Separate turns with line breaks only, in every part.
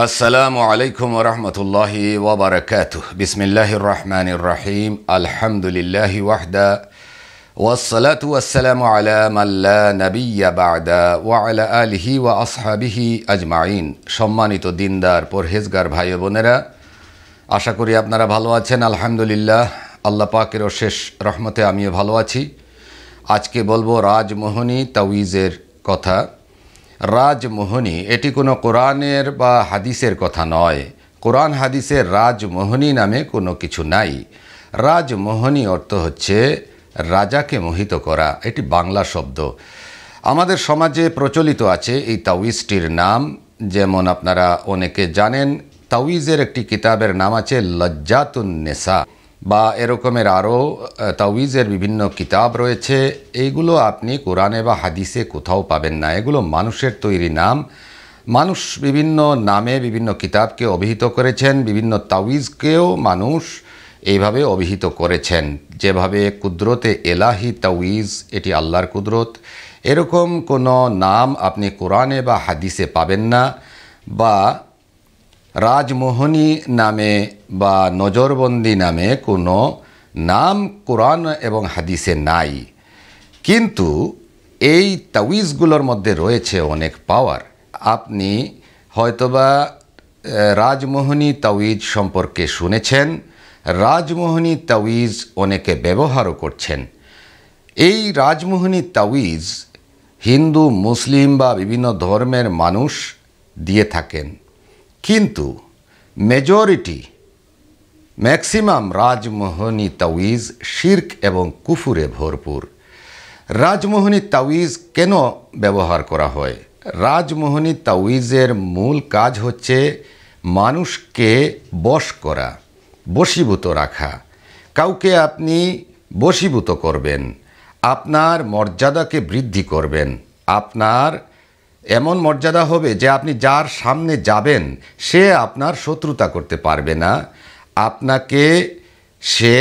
আসসালামু আলাইকুম রহমতুল্লাহি ওবরাকাত বিসমিল্লাহির রহমান রহিম আলহামদুলিল্লাহি ওয়াহদা ওয়াসালাতু ওয়াসসালামু আলা মাল্লা নবিয়া বাদা ওয়া আলা আলিহি ওয়া আসহাবিহি আজমাইন সম্মানিত দিনদার পরহেজগার ভাই বোনেরা আশা করি আপনারা ভালো আছেন আলহামদুলিল্লাহ আল্লাহ পাকের শেষ রহমতে আমিও ভালো আছি আজকে বলবো রাজমোহনী তাউইজের কথা রাজমোহনী এটি কোনো কোরআনের বা হাদিসের কথা নয় কোরআন হাদিসের রাজমোহনী নামে কোনো কিছু নাই রাজমোহনী অর্থ হচ্ছে রাজাকে মোহিত করা এটি বাংলা শব্দ আমাদের সমাজে প্রচলিত আছে এই তাউইজটির নাম যেমন আপনারা অনেকে জানেন তাউইজের একটি কিতাবের নাম আছে লজ্জাতুন নেসা বা এরকমের আরও তাউইজের বিভিন্ন কিতাব রয়েছে এইগুলো আপনি কোরআনে বা হাদিসে কোথাও পাবেন না এগুলো মানুষের তৈরি নাম মানুষ বিভিন্ন নামে বিভিন্ন কিতাবকে অভিহিত করেছেন বিভিন্ন তাউইজকেও মানুষ এইভাবে অভিহিত করেছেন যেভাবে কুদরতে এলাহি তাউইজ এটি আল্লাহর কুদরত এরকম কোনো নাম আপনি কোরআনে বা হাদিসে পাবেন না বা রাজমোহনী নামে বা নজরবন্দি নামে কোনো নাম কোরআন এবং হাদিসে নাই কিন্তু এই তাউইজগুলোর মধ্যে রয়েছে অনেক পাওয়ার আপনি হয়তোবা রাজমোহনী তাউইজ সম্পর্কে শুনেছেন রাজমোহনী তাউইজ অনেকে ব্যবহারও করছেন এই রাজমোহনী তাউইজ হিন্দু মুসলিম বা বিভিন্ন ধর্মের মানুষ দিয়ে থাকেন কিন্তু মেজরিটি ম্যাক্সিমাম রাজমোহনী তাউইজ শির্ক এবং কুফুরে ভরপুর রাজমোহনী তাউইজ কেন ব্যবহার করা হয় রাজমোহনী তাউইজের মূল কাজ হচ্ছে মানুষকে বশ করা বশীভূত রাখা কাউকে আপনি বশীভূত করবেন আপনার মর্যাদাকে বৃদ্ধি করবেন আপনার এমন মর্যাদা হবে যে আপনি যার সামনে যাবেন সে আপনার শত্রুতা করতে পারবে না আপনাকে সে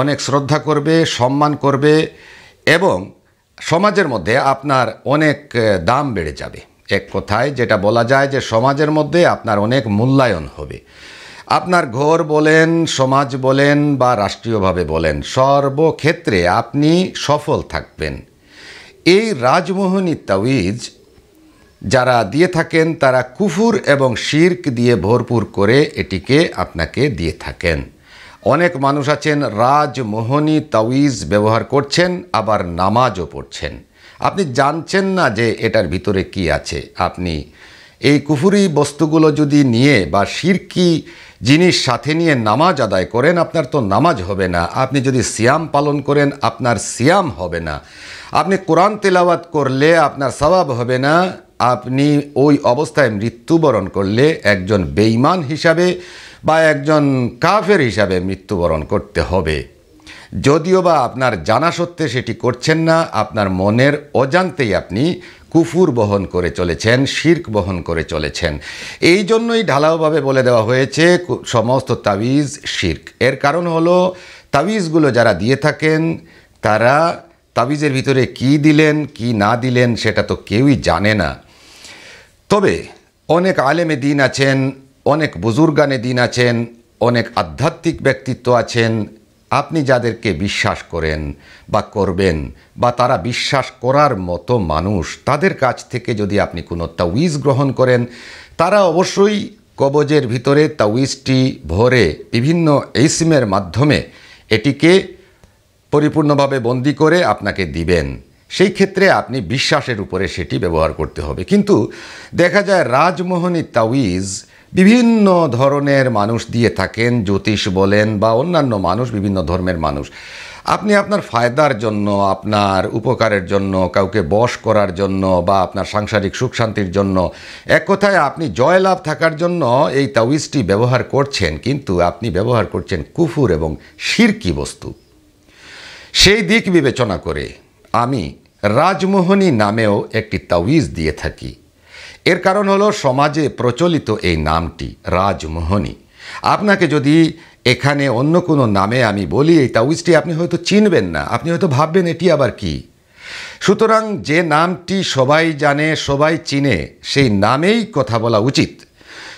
অনেক শ্রদ্ধা করবে সম্মান করবে এবং সমাজের মধ্যে আপনার অনেক দাম বেড়ে যাবে এক কথায় যেটা বলা যায় যে সমাজের মধ্যে আপনার অনেক মূল্যায়ন হবে আপনার ঘর বলেন সমাজ বলেন বা রাষ্ট্রীয়ভাবে বলেন সর্বক্ষেত্রে আপনি সফল থাকবেন এই রাজমোহনী তাওয়িজ যারা দিয়ে থাকেন তারা কুফুর এবং শির্ক দিয়ে ভরপুর করে এটিকে আপনাকে দিয়ে থাকেন অনেক মানুষ আছেন রাজমোহনী তাওয়িজ ব্যবহার করছেন আবার নামাজও পড়ছেন আপনি জানছেন না যে এটার ভিতরে কি আছে আপনি এই কুফুরি বস্তুগুলো যদি নিয়ে বা শিরকি জিনিস সাথে নিয়ে নামাজ আদায় করেন আপনার তো নামাজ হবে না আপনি যদি সিয়াম পালন করেন আপনার সিয়াম হবে না আপনি কোরআন তেলাওয়াত করলে আপনার স্বভাব হবে না আপনি ওই অবস্থায় মৃত্যুবরণ করলে একজন বেইমান হিসাবে বা একজন কাফের হিসাবে মৃত্যুবরণ করতে হবে যদিও বা আপনার জানা সত্ত্বে সেটি করছেন না আপনার মনের অজান্তেই আপনি কুফুর বহন করে চলেছেন শির্ক বহন করে চলেছেন এই জন্যই ঢালাওভাবে বলে দেওয়া হয়েছে সমস্ত তাবিজ শির্ক এর কারণ হলো তাবিজগুলো যারা দিয়ে থাকেন তারা তাবিজের ভিতরে কি দিলেন কি না দিলেন সেটা তো কেউই জানে না তবে অনেক আলেমে দিন আছেন অনেক বুজুর্গানে দিন আছেন অনেক আধ্যাত্মিক ব্যক্তিত্ব আছেন আপনি যাদেরকে বিশ্বাস করেন বা করবেন বা তারা বিশ্বাস করার মতো মানুষ তাদের কাছ থেকে যদি আপনি কোনো তাউইজ গ্রহণ করেন তারা অবশ্যই কবজের ভিতরে তাউইজটি ভরে বিভিন্ন ইসমের মাধ্যমে এটিকে পরিপূর্ণভাবে বন্দি করে আপনাকে দিবেন সেই ক্ষেত্রে আপনি বিশ্বাসের উপরে সেটি ব্যবহার করতে হবে কিন্তু দেখা যায় রাজমোহনী তাউইজ বিভিন্ন ধরনের মানুষ দিয়ে থাকেন জ্যোতিষ বলেন বা অন্যান্য মানুষ বিভিন্ন ধর্মের মানুষ আপনি আপনার ফায়দার জন্য আপনার উপকারের জন্য কাউকে বশ করার জন্য বা আপনার সাংসারিক সুখ শান্তির জন্য এক কথায় আপনি জয়লাভ থাকার জন্য এই তাউইজটি ব্যবহার করছেন কিন্তু আপনি ব্যবহার করছেন কুফুর এবং শিরকি বস্তু সেই দিক বিবেচনা করে আমি রাজমোহনী নামেও একটি তাউইজ দিয়ে থাকি এর কারণ হলো সমাজে প্রচলিত এই নামটি রাজমোহনী আপনাকে যদি এখানে অন্য কোনো নামে আমি বলি এই তাউইজটি আপনি হয়তো চিনবেন না আপনি হয়তো ভাববেন এটি আবার কি সুতরাং যে নামটি সবাই জানে সবাই চিনে সেই নামেই কথা বলা উচিত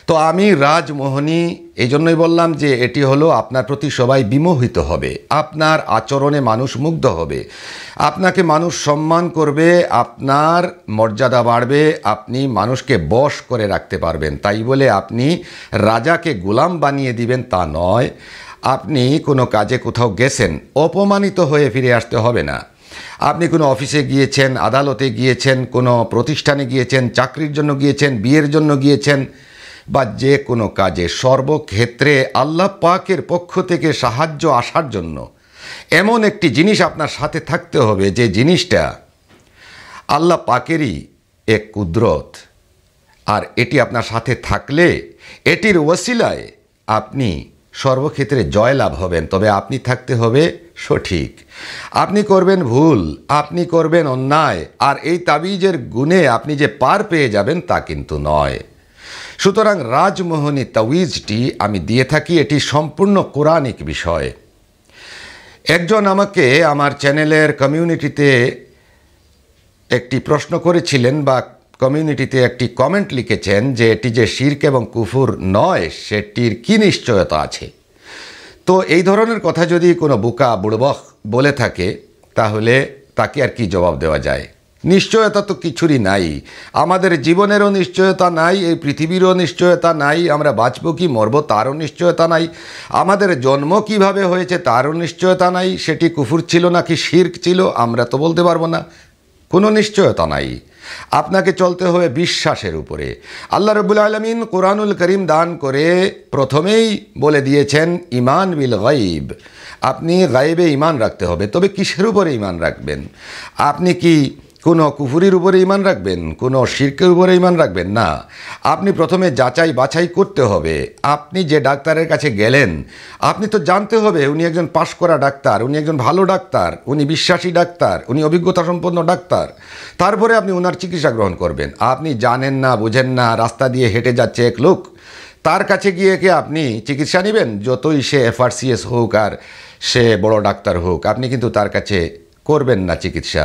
তো আমি রাজমোহনী এই জন্যই বললাম যে এটি হলো আপনার প্রতি সবাই বিমোহিত হবে আপনার আচরণে মানুষ মুগ্ধ হবে আপনাকে মানুষ সম্মান করবে আপনার মর্যাদা বাড়বে আপনি মানুষকে বশ করে রাখতে পারবেন তাই বলে আপনি রাজাকে গোলাম বানিয়ে দিবেন তা নয় আপনি কোনো কাজে কোথাও গেছেন অপমানিত হয়ে ফিরে আসতে হবে না আপনি কোনো অফিসে গিয়েছেন আদালতে গিয়েছেন কোনো প্রতিষ্ঠানে গিয়েছেন চাকরির জন্য গিয়েছেন বিয়ের জন্য গিয়েছেন বা যে কোনো কাজে সর্বক্ষেত্রে আল্লাহ পাকের পক্ষ থেকে সাহায্য আসার জন্য এমন একটি জিনিস আপনার সাথে থাকতে হবে যে জিনিসটা আল্লাহ পাকেরই এক কুদরত আর এটি আপনার সাথে থাকলে এটির ওসিলায় আপনি সর্বক্ষেত্রে জয়লাভ হবেন তবে আপনি থাকতে হবে সঠিক আপনি করবেন ভুল আপনি করবেন অন্যায় আর এই তাবিজের গুণে আপনি যে পার পেয়ে যাবেন তা কিন্তু নয় সুতরাং রাজমোহনী তাউইজটি আমি দিয়ে থাকি এটি সম্পূর্ণ কোরআনিক বিষয় একজন আমাকে আমার চ্যানেলের কমিউনিটিতে একটি প্রশ্ন করেছিলেন বা কমিউনিটিতে একটি কমেন্ট লিখেছেন যে এটি যে শির্ক এবং কুফুর নয় সেটির কী নিশ্চয়তা আছে তো এই ধরনের কথা যদি কোনো বুকা বুড়বখ বলে থাকে তাহলে তাকে আর কি জবাব দেওয়া যায় নিশ্চয়তা তো কিছুরই নাই আমাদের জীবনেরও নিশ্চয়তা নাই এই পৃথিবীরও নিশ্চয়তা নাই আমরা বাঁচব কি মরব তারও নিশ্চয়তা নাই আমাদের জন্ম কিভাবে হয়েছে তারও নিশ্চয়তা নাই সেটি কুফুর ছিল নাকি শির্ক ছিল আমরা তো বলতে পারবো না কোনো নিশ্চয়তা নাই আপনাকে চলতে হবে বিশ্বাসের উপরে আল্লাহ রবুল আলমিন কোরআনুল করিম দান করে প্রথমেই বলে দিয়েছেন ইমান বিল গাইব আপনি গাইবে ইমান রাখতে হবে তবে কিসের উপরে ইমান রাখবেন আপনি কি কোনো কুফুরির উপরে ইমান রাখবেন কোনো শির্কের উপরে ইমান রাখবেন না আপনি প্রথমে যাচাই বাছাই করতে হবে আপনি যে ডাক্তারের কাছে গেলেন আপনি তো জানতে হবে উনি একজন পাশ করা ডাক্তার উনি একজন ভালো ডাক্তার উনি বিশ্বাসী ডাক্তার উনি অভিজ্ঞতা সম্পন্ন ডাক্তার তারপরে আপনি ওনার চিকিৎসা গ্রহণ করবেন আপনি জানেন না বোঝেন না রাস্তা দিয়ে হেঁটে যাচ্ছে এক লোক তার কাছে গিয়ে কি আপনি চিকিৎসা নেবেন যতই সে এফআরসিএস হোক আর সে বড় ডাক্তার হোক আপনি কিন্তু তার কাছে করবেন না চিকিৎসা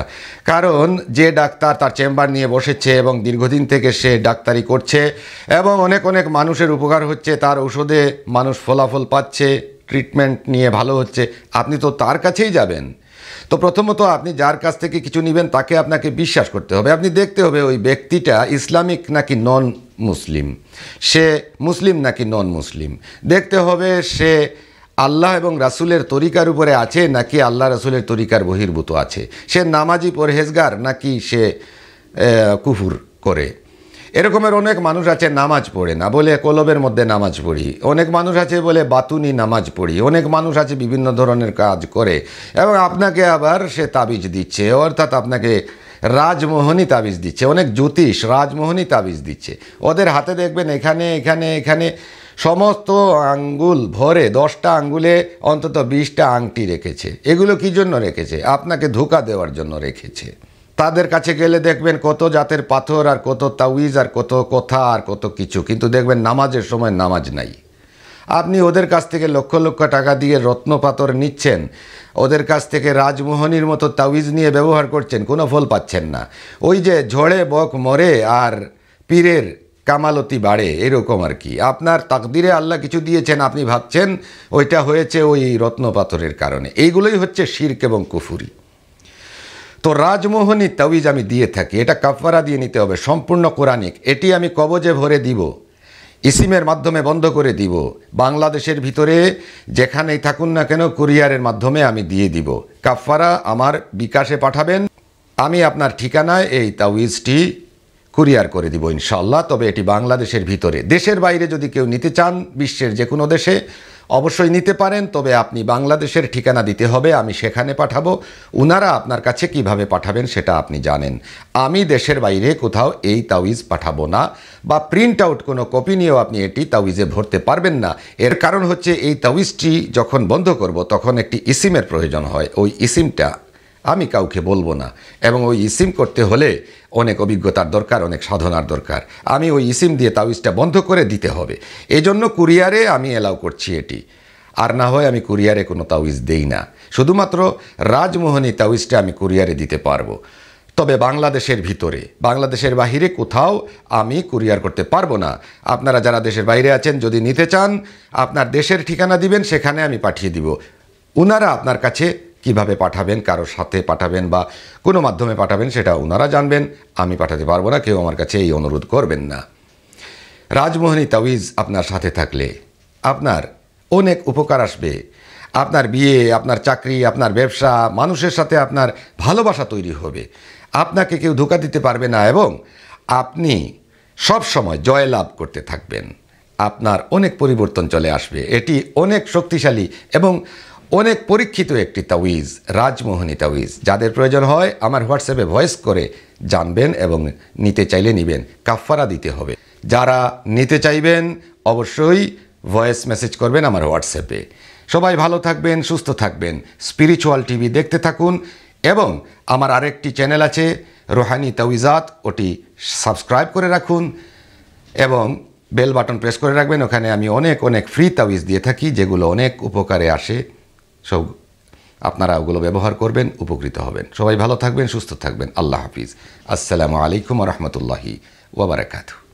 কারণ যে ডাক্তার তার চেম্বার নিয়ে বসেছে এবং দীর্ঘদিন থেকে সে ডাক্তারি করছে এবং অনেক অনেক মানুষের উপকার হচ্ছে তার ওষুধে মানুষ ফলাফল পাচ্ছে ট্রিটমেন্ট নিয়ে ভালো হচ্ছে আপনি তো তার কাছেই যাবেন তো প্রথমত আপনি যার কাছ থেকে কিছু নেবেন তাকে আপনাকে বিশ্বাস করতে হবে আপনি দেখতে হবে ওই ব্যক্তিটা ইসলামিক নাকি নন মুসলিম সে মুসলিম নাকি নন মুসলিম দেখতে হবে সে আল্লাহ এবং রাসুলের তরিকার উপরে আছে নাকি আল্লাহ রাসুলের তরিকার বহির্ভূত আছে সে নামাজি পরহেজগার নাকি সে কুফুর করে এরকমের অনেক মানুষ আছে নামাজ পড়ে না বলে কলবের মধ্যে নামাজ পড়ি অনেক মানুষ আছে বলে বাতুনি নামাজ পড়ি অনেক মানুষ আছে বিভিন্ন ধরনের কাজ করে এবং আপনাকে আবার সে তাবিজ দিচ্ছে অর্থাৎ আপনাকে রাজমোহনী তাবিজ দিচ্ছে অনেক জ্যোতিষ রাজমোহনী তাবিজ দিচ্ছে ওদের হাতে দেখবেন এখানে এখানে এখানে সমস্ত আঙ্গুল ভরে দশটা আঙ্গুলে অন্তত বিশটা আংটি রেখেছে এগুলো কি জন্য রেখেছে আপনাকে ধোকা দেওয়ার জন্য রেখেছে তাদের কাছে গেলে দেখবেন কত জাতের পাথর আর কত তাউইজ আর কত কথা আর কত কিছু কিন্তু দেখবেন নামাজের সময় নামাজ নাই আপনি ওদের কাছ থেকে লক্ষ লক্ষ টাকা দিয়ে রত্ন পাথর নিচ্ছেন ওদের কাছ থেকে রাজমোহনীর মতো তাউইজ নিয়ে ব্যবহার করছেন কোনো ফল পাচ্ছেন না ওই যে ঝড়ে বক মরে আর পীরের কামালতি বাড়ে এরকম আর কি আপনার তাকদিরে আল্লাহ কিছু দিয়েছেন আপনি ভাবছেন ওইটা হয়েছে ওই রত্নপাথরের কারণে এইগুলোই হচ্ছে শির্ক এবং কুফুরি তো রাজমোহনী তাবিজ আমি দিয়ে থাকি এটা কাফারা দিয়ে নিতে হবে সম্পূর্ণ কোরআনিক এটি আমি কবজে ভরে দিব ইসিমের মাধ্যমে বন্ধ করে দিব বাংলাদেশের ভিতরে যেখানেই থাকুন না কেন কুরিয়ারের মাধ্যমে আমি দিয়ে দিব কাফারা আমার বিকাশে পাঠাবেন আমি আপনার ঠিকানায় এই তাউইজটি কুরিয়ার করে দিব ইনশাল্লাহ তবে এটি বাংলাদেশের ভিতরে দেশের বাইরে যদি কেউ নিতে চান বিশ্বের যে কোনো দেশে অবশ্যই নিতে পারেন তবে আপনি বাংলাদেশের ঠিকানা দিতে হবে আমি সেখানে পাঠাবো উনারা আপনার কাছে কিভাবে পাঠাবেন সেটা আপনি জানেন আমি দেশের বাইরে কোথাও এই তাউইজ পাঠাবো না বা প্রিন্ট আউট কোনো কপি নিয়েও আপনি এটি তাউইজে ভরতে পারবেন না এর কারণ হচ্ছে এই তাউইজটি যখন বন্ধ করব তখন একটি ইসিমের প্রয়োজন হয় ওই ইসিমটা আমি কাউকে বলবো না এবং ওই ইসিম করতে হলে অনেক অভিজ্ঞতার দরকার অনেক সাধনার দরকার আমি ওই ইসিম দিয়ে তাউইজটা বন্ধ করে দিতে হবে এজন্য কুরিয়ারে আমি অ্যালাউ করছি এটি আর না হয় আমি কুরিয়ারে কোনো তাউইজ দেই না শুধুমাত্র রাজমোহনী তাউইজটা আমি কুরিয়ারে দিতে পারবো তবে বাংলাদেশের ভিতরে বাংলাদেশের বাহিরে কোথাও আমি কুরিয়ার করতে পারবো না আপনারা যারা দেশের বাইরে আছেন যদি নিতে চান আপনার দেশের ঠিকানা দিবেন সেখানে আমি পাঠিয়ে দিব ওনারা আপনার কাছে কিভাবে পাঠাবেন কারোর সাথে পাঠাবেন বা কোনো মাধ্যমে পাঠাবেন সেটা ওনারা জানবেন আমি পাঠাতে পারবো না কেউ আমার কাছে এই অনুরোধ করবেন না রাজমোহনী তাউইজ আপনার সাথে থাকলে আপনার অনেক উপকার আসবে আপনার বিয়ে আপনার চাকরি আপনার ব্যবসা মানুষের সাথে আপনার ভালোবাসা তৈরি হবে আপনাকে কেউ ধোকা দিতে পারবে না এবং আপনি সব সময় জয় লাভ করতে থাকবেন আপনার অনেক পরিবর্তন চলে আসবে এটি অনেক শক্তিশালী এবং অনেক পরীক্ষিত একটি তাউইজ রাজমোহনী তাউইজ যাদের প্রয়োজন হয় আমার হোয়াটসঅ্যাপে ভয়েস করে জানবেন এবং নিতে চাইলে নেবেন কাফারা দিতে হবে যারা নিতে চাইবেন অবশ্যই ভয়েস মেসেজ করবেন আমার হোয়াটসঅ্যাপে সবাই ভালো থাকবেন সুস্থ থাকবেন স্পিরিচুয়াল টিভি দেখতে থাকুন এবং আমার আরেকটি চ্যানেল আছে রোহানি তাউইজাত ওটি সাবস্ক্রাইব করে রাখুন এবং বেল বাটন প্রেস করে রাখবেন ওখানে আমি অনেক অনেক ফ্রি তাউইজ দিয়ে থাকি যেগুলো অনেক উপকারে আসে সব আপনারা ওগুলো ব্যবহার করবেন উপকৃত হবেন সবাই ভালো থাকবেন সুস্থ থাকবেন আল্লাহ হাফিজ আসসালামু আলাইকুম রহমতুল্লাহি ওবরাকাতু